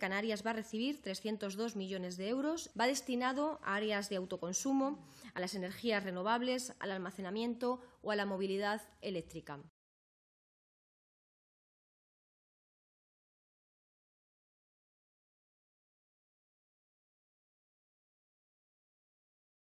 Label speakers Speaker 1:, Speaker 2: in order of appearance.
Speaker 1: Canarias va a recibir 302 millones de euros. Va destinado a
Speaker 2: áreas de autoconsumo, a las energías renovables, al almacenamiento o a la movilidad
Speaker 3: eléctrica.